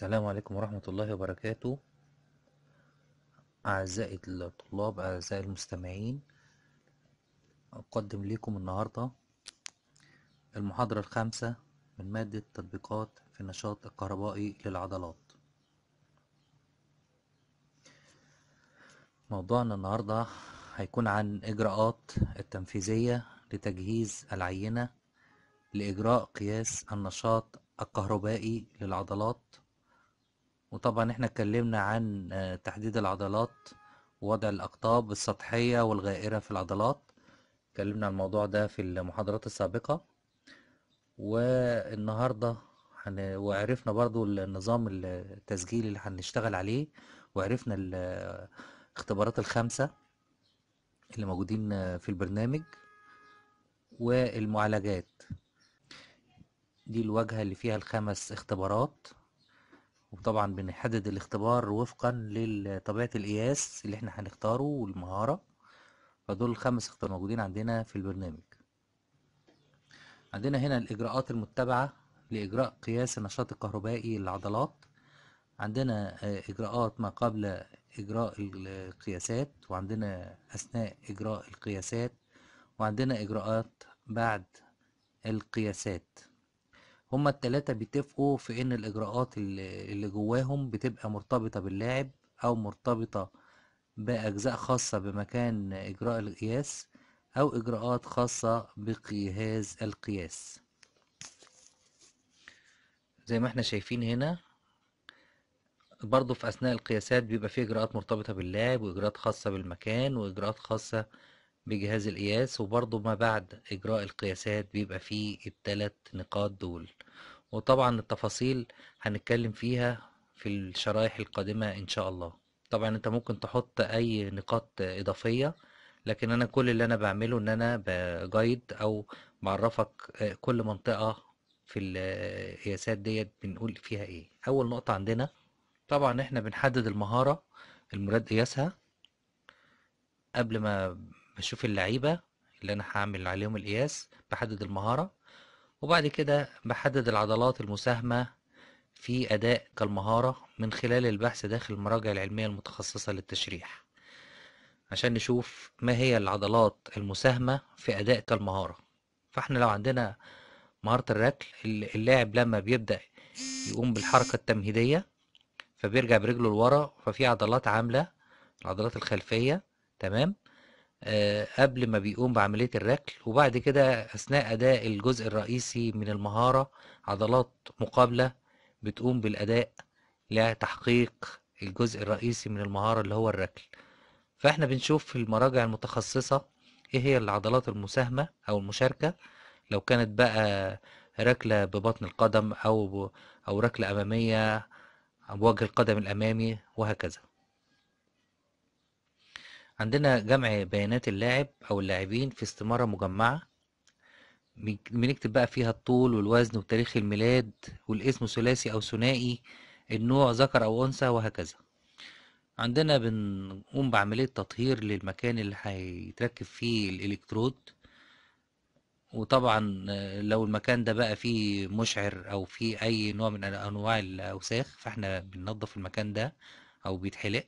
السلام عليكم ورحمة الله وبركاته أعزائي الطلاب أعزائي المستمعين أقدم لكم النهاردة المحاضرة الخامسة من مادة تطبيقات في النشاط الكهربائي للعضلات موضوعنا النهاردة هيكون عن إجراءات التنفيذية لتجهيز العينة لإجراء قياس النشاط الكهربائي للعضلات وطبعا احنا اتكلمنا عن آه، تحديد العضلات ووضع الأقطاب السطحية والغائرة في العضلات اتكلمنا عن الموضوع ده في المحاضرات السابقة والنهاردة هن... وعرفنا برضو النظام التسجيل اللي هنشتغل عليه وعرفنا الاختبارات آه، الخمسة اللي موجودين آه، في البرنامج والمعالجات دي الواجهة اللي فيها الخمس اختبارات وطبعا بنحدد الاختبار وفقا لطبيعة القياس اللي احنا هنختاره والمهارة فدول الخمس اختبار موجودين عندنا في البرنامج عندنا هنا الإجراءات المتبعة لإجراء قياس النشاط الكهربائي للعضلات عندنا آه، إجراءات ما قبل إجراء القياسات وعندنا أثناء إجراء القياسات وعندنا إجراءات بعد القياسات هما التلاتة بيتفقوا في ان الاجراءات اللي, جواهم بتبقى مرتبطة باللاعب او مرتبطة باجزاء خاصة بمكان اجراء القياس او اجراءات خاصة بجهاز القياس زي ما احنا شايفين هنا برضو في اثناء القياسات بيبقى في اجراءات مرتبطة باللاعب واجراءات خاصة بالمكان واجراءات خاصة بجهاز القياس وبرضو ما بعد إجراء القياسات بيبقى فيه التلات نقاط دول وطبعا التفاصيل هنتكلم فيها في الشرائح القادمة إن شاء الله طبعا انت ممكن تحط أي نقاط إضافية لكن أنا كل اللي أنا بعمله إن أنا بجايد أو بعرفك كل منطقة في القياسات ديت بنقول فيها إيه أول نقطة عندنا طبعا إحنا بنحدد المهارة المراد قياسها قبل ما بشوف اللعيبة اللي أنا هعمل عليهم القياس بحدد المهارة وبعد كده بحدد العضلات المساهمة في أداء كالمهارة من خلال البحث داخل المراجع العلمية المتخصصة للتشريح عشان نشوف ما هي العضلات المساهمة في أداء كالمهارة فاحنا لو عندنا مهارة الركل اللاعب لما بيبدأ يقوم بالحركة التمهيدية فبيرجع برجله لورا ففي عضلات عاملة العضلات الخلفية تمام آه، قبل ما بيقوم بعملية الركل وبعد كده أثناء أداء الجزء الرئيسي من المهارة عضلات مقابلة بتقوم بالأداء لتحقيق الجزء الرئيسي من المهارة اللي هو الركل فاحنا بنشوف في المراجع المتخصصة ايه هي العضلات المساهمة أو المشاركة لو كانت بقى ركلة ببطن القدم أو أو ركلة أمامية بوجه القدم الأمامي وهكذا عندنا جمع بيانات اللاعب أو اللاعبين في استمارة مجمعة بنكتب بقى فيها الطول والوزن وتاريخ الميلاد والاسم ثلاثي أو ثنائي النوع ذكر أو أنثى وهكذا عندنا بنقوم بعملية تطهير للمكان اللي هيتركب فيه الإلكترود وطبعا لو المكان ده بقى فيه مشعر أو فيه أي نوع من أنواع الأوساخ فاحنا بننظف المكان ده أو بيتحلق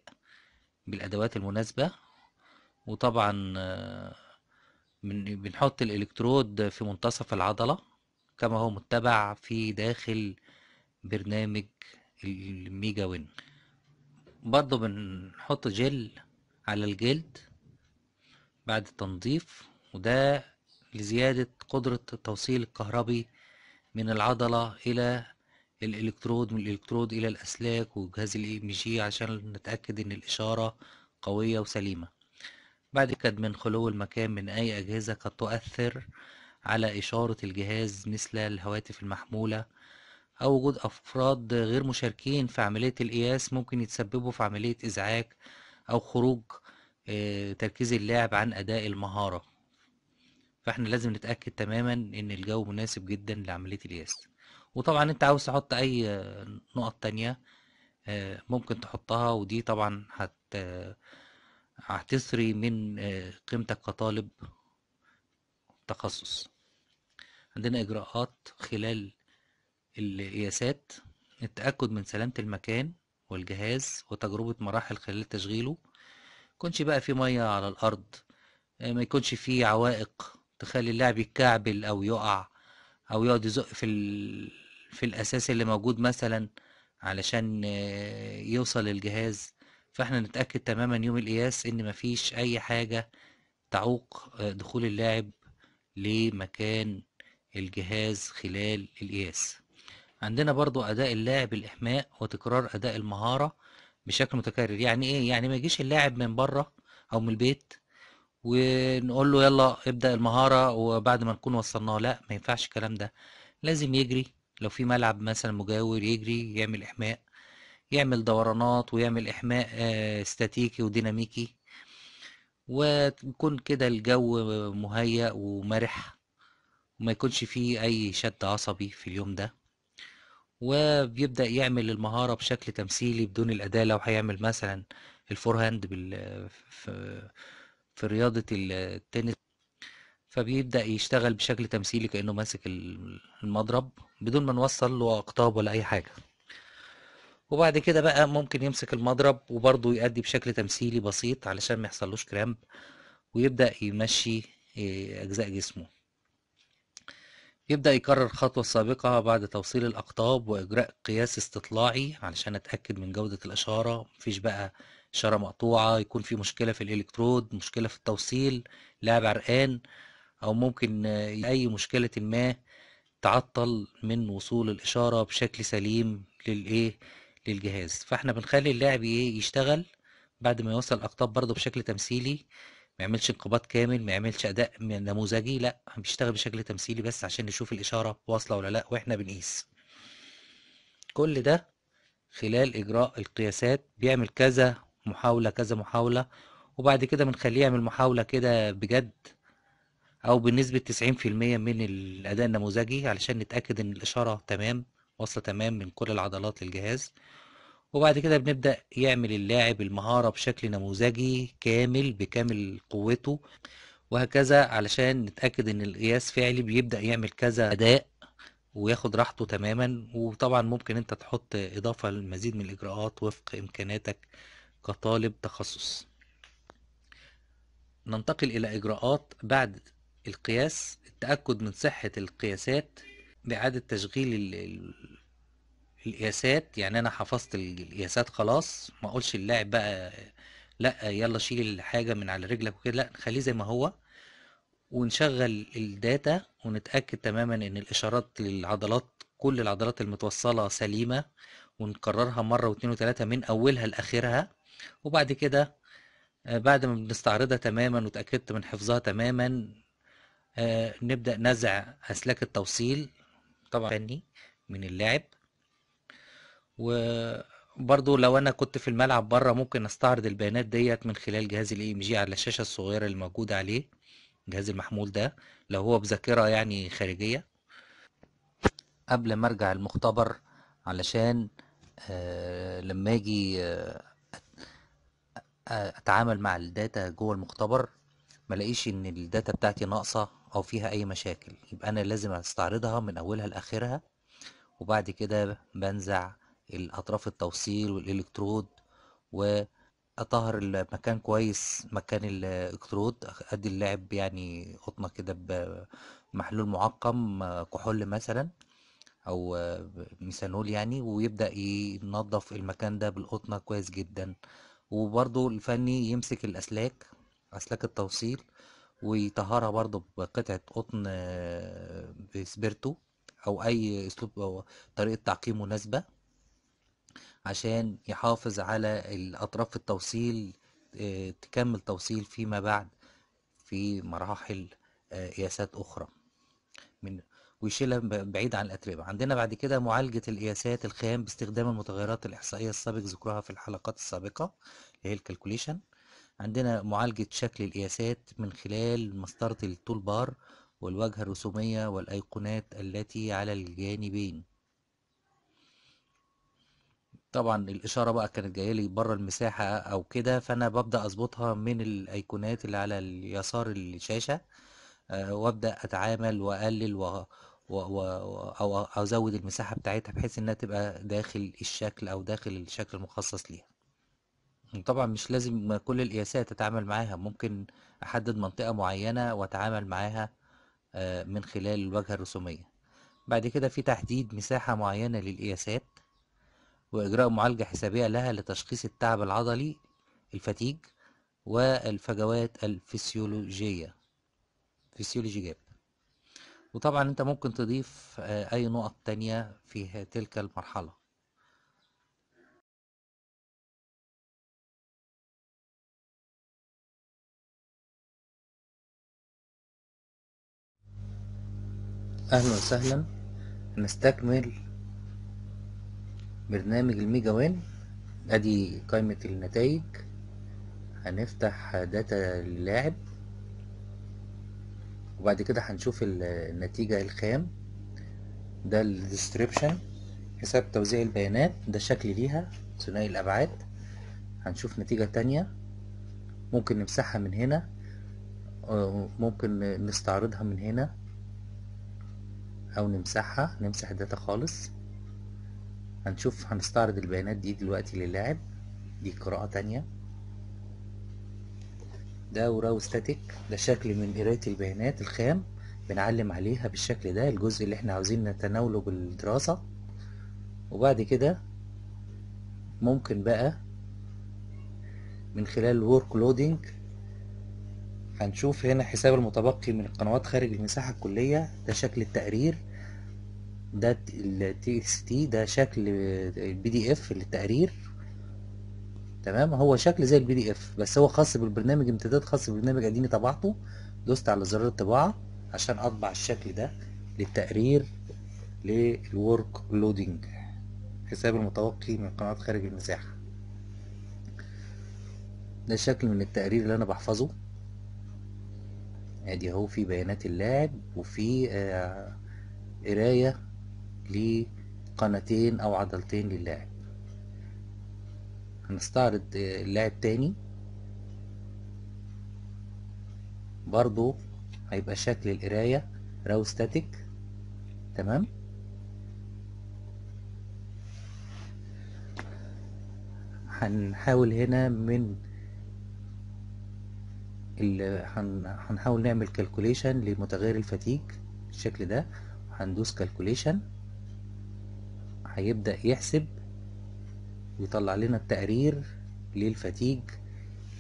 بالأدوات المناسبة وطبعا آه، بنحط الإلكترود في منتصف العضلة كما هو متبع في داخل برنامج الميجا وين برضو بنحط جل على الجلد بعد التنظيف وده لزيادة قدرة التوصيل الكهربي من العضلة إلى الإلكترود من الإلكترود إلى الأسلاك وجهاز الإي إم جي عشان نتأكد إن الإشارة قوية وسليمة بعد كده من خلو المكان من أي أجهزة قد تؤثر على إشارة الجهاز مثل الهواتف المحمولة أو وجود أفراد غير مشاركين في عملية القياس ممكن يتسببوا في عملية إزعاج أو خروج آه، تركيز اللاعب عن أداء المهارة فإحنا لازم نتأكد تماما إن الجو مناسب جدا لعملية القياس وطبعا أنت عاوز تحط أي نقط تانية آه، ممكن تحطها ودي طبعا هت هتسري من آه، قيمتك كطالب تخصص عندنا إجراءات خلال القياسات التأكد من سلامة المكان والجهاز وتجربة مراحل خلال تشغيله يكونش بقى في مية على الأرض آه، ما يكونش في عوائق تخلي اللاعب يتكعبل أو يقع أو يقعد يزق في ال... في الأساس اللي موجود مثلا علشان آه، يوصل الجهاز فاحنا نتأكد تماما يوم القياس ان مفيش اي حاجة تعوق آه، دخول اللاعب لمكان الجهاز خلال القياس عندنا برضو اداء اللاعب الاحماء وتكرار اداء المهارة بشكل متكرر يعني ايه يعني ما يجيش اللاعب من بره او من البيت ونقول له يلا ابدأ المهارة وبعد ما نكون وصلناه لا ما ينفعش الكلام ده لازم يجري لو في ملعب مثلا مجاور يجري يعمل احماء يعمل دورانات ويعمل إحماء آه، استاتيكي وديناميكي ويكون كده الجو مهيأ ومرح وما يكونش فيه أي شد عصبي في اليوم ده وبيبدأ يعمل المهارة بشكل تمثيلي بدون الأداة لو هيعمل مثلا الفور هاند بال... في... في رياضة التنس فبيبدأ يشتغل بشكل تمثيلي كأنه ماسك المضرب بدون ما نوصل له أقطاب ولا أي حاجة وبعد كده بقى ممكن يمسك المضرب وبرضه يأدي بشكل تمثيلي بسيط علشان ما يحصلوش كرامب ويبدأ يمشي آه، أجزاء جسمه يبدأ يكرر الخطوة السابقة بعد توصيل الأقطاب وإجراء قياس استطلاعي علشان أتأكد من جودة الإشارة مفيش بقى إشارة مقطوعة يكون في مشكلة في الإلكترود مشكلة في التوصيل لاعب عرقان أو ممكن آه، أي مشكلة ما تعطل من وصول الإشارة بشكل سليم للإيه للجهاز فاحنا بنخلي اللاعب ايه يشتغل بعد ما يوصل الاقطاب برضه بشكل تمثيلي ما يعملش انقباض كامل ما يعملش اداء نموذجي لا بيشتغل بشكل تمثيلي بس عشان نشوف الاشاره واصله ولا لا واحنا بنقيس كل ده خلال اجراء القياسات بيعمل كذا محاوله كذا محاوله وبعد كده بنخليه يعمل محاوله كده بجد او بنسبه 90% من الاداء النموذجي علشان نتاكد ان الاشاره تمام واصلة تمام من كل العضلات للجهاز وبعد كده بنبدأ يعمل اللاعب المهارة بشكل نموذجي كامل بكامل قوته وهكذا علشان نتأكد ان القياس فعلي بيبدأ يعمل كذا أداء وياخد راحته تماما وطبعا ممكن انت تحط إضافة لمزيد من الإجراءات وفق إمكاناتك كطالب تخصص ننتقل إلى إجراءات بعد القياس التأكد من صحة القياسات بإعادة تشغيل القياسات يعني أنا حفظت القياسات خلاص ما أقولش اللاعب بقى لا يلا شيل حاجة من على رجلك وكده لا خليه زي ما هو ونشغل الداتا ونتأكد تماما إن الإشارات للعضلات كل العضلات المتوصلة سليمة ونكررها مرة واتنين وتلاتة من أولها لآخرها وبعد كده آه، بعد ما بنستعرضها تماما وتأكدت من حفظها تماما آه، نبدأ نزع أسلاك التوصيل طبعا فني من اللاعب وبرضو لو انا كنت في الملعب بره ممكن استعرض البيانات ديت من خلال جهاز الاي ام جي على الشاشه الصغيره اللي موجوده عليه جهاز المحمول ده لو هو بذاكره يعني خارجيه قبل ما ارجع المختبر علشان آه لما اجي آه اتعامل مع الداتا جوه المختبر ملاقيش ان الداتا بتاعتي ناقصه او فيها اي مشاكل يبقى انا لازم استعرضها من اولها لاخرها وبعد كده بنزع الاطراف التوصيل والالكترود واطهر المكان كويس مكان الالكترود ادي اللعب يعني قطنه كده بمحلول معقم كحول مثلا او ميثانول يعني ويبدا ينظف المكان ده بالقطنه كويس جدا وبرضو الفني يمسك الاسلاك اسلاك التوصيل ويطهرها برضو بقطعة قطن آه، بسبيرتو او اي اسلوب او طريقة تعقيم مناسبة عشان يحافظ على الاطراف التوصيل آه، تكمل توصيل فيما بعد في مراحل آه، قياسات اخرى من ويشيلها بعيد عن الاتربه عندنا بعد كده معالجه القياسات الخام باستخدام المتغيرات الاحصائيه السابق ذكرها في الحلقات السابقه اللي هي الكالكوليشن عندنا معالجة شكل القياسات من خلال مسطرة التول بار والواجهة الرسومية والأيقونات التي على الجانبين طبعا الإشارة بقى كانت جاية لي بره المساحة أو كده فأنا ببدأ أظبطها من الأيقونات اللي على يسار الشاشة آه، وأبدأ أتعامل وأقلل و... و... و... أو أزود المساحة بتاعتها بحيث إنها تبقى داخل الشكل أو داخل الشكل المخصص ليها طبعا مش لازم كل القياسات اتعامل معاها ممكن احدد منطقة معينة واتعامل معاها آه، من خلال الواجهة الرسومية بعد كده في تحديد مساحة معينة للقياسات وإجراء معالجة حسابية لها لتشخيص التعب العضلي الفتيج والفجوات الفسيولوجية فسيولوجي جاب وطبعا انت ممكن تضيف آه، اي نقط تانية في تلك المرحلة اهلا وسهلا نستكمل برنامج الميجا وين ادي قائمة النتائج هنفتح داتا للاعب وبعد كده هنشوف النتيجة الخام ده الديسكريبشن حساب توزيع البيانات ده شكل ليها ثنائي الابعاد هنشوف نتيجة تانية ممكن نمسحها من هنا ممكن نستعرضها من هنا او نمسحها نمسح الداتا خالص هنشوف هنستعرض البيانات دي دلوقتي للاعب دي قراءة تانية ده وراو ستاتيك ده شكل من قراية البيانات الخام بنعلم عليها بالشكل ده الجزء اللي احنا عاوزين نتناوله بالدراسة وبعد كده ممكن بقى من خلال الورك لودينج هنشوف هنا حساب المتبقي من القنوات خارج المساحة الكلية ده شكل التقرير ده ال TXT ده شكل البي دي اف للتقرير تمام هو شكل زي البي دي اف بس هو خاص بالبرنامج امتداد خاص بالبرنامج اديني طبعته دوست على زرار الطباعة عشان اطبع الشكل ده للتقرير للورك لودنج حساب المتوقي من قنوات خارج المساحة ده شكل من التقرير اللي انا بحفظه ادي اهو في بيانات اللاعب وفي آه، قراية لقناتين او عضلتين للاعب هنستعرض آه، اللاعب تاني برضو هيبقى شكل القراية راو ستاتيك تمام هنحاول هنا من اللي هنحاول نعمل كالكوليشن لمتغير الفتيج بالشكل ده هندوس كالكوليشن هيبدأ يحسب ويطلع لنا التقرير للفتيج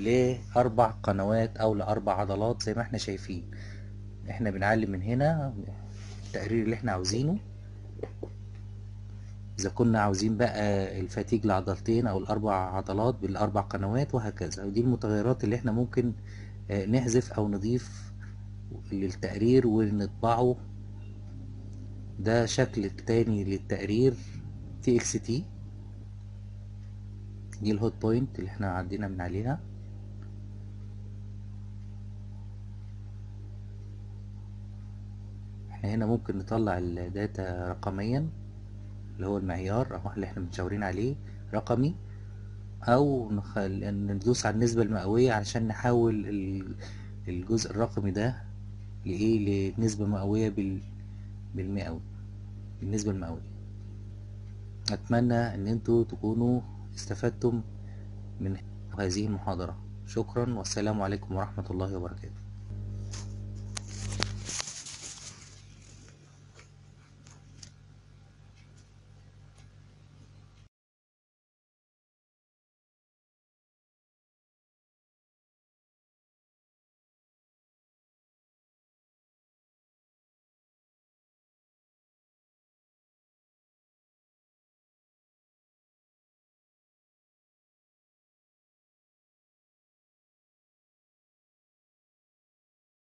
لأربع قنوات أو لأربع عضلات زي ما احنا شايفين احنا بنعلم من هنا التقرير اللي احنا عاوزينه إذا كنا عاوزين بقى الفتيج لعضلتين أو الأربع عضلات بالأربع قنوات وهكذا ودي المتغيرات اللي احنا ممكن آه، نحذف أو نضيف للتقرير ونطبعه ده شكل تاني للتقرير تي اكس تي دي الهوت بوينت اللي احنا عدينا من عليها احنا هنا ممكن نطلع الداتا رقميا اللي هو المعيار اهو اللي احنا متشاورين عليه رقمي او نخل... ندوس على النسبة المئوية علشان نحول الجزء الرقمي ده لإيه لنسبة مئوية بال... بالمئوي بالنسبة المئوية أتمنى أن أنتوا تكونوا استفدتم من هذه المحاضرة شكرا والسلام عليكم ورحمة الله وبركاته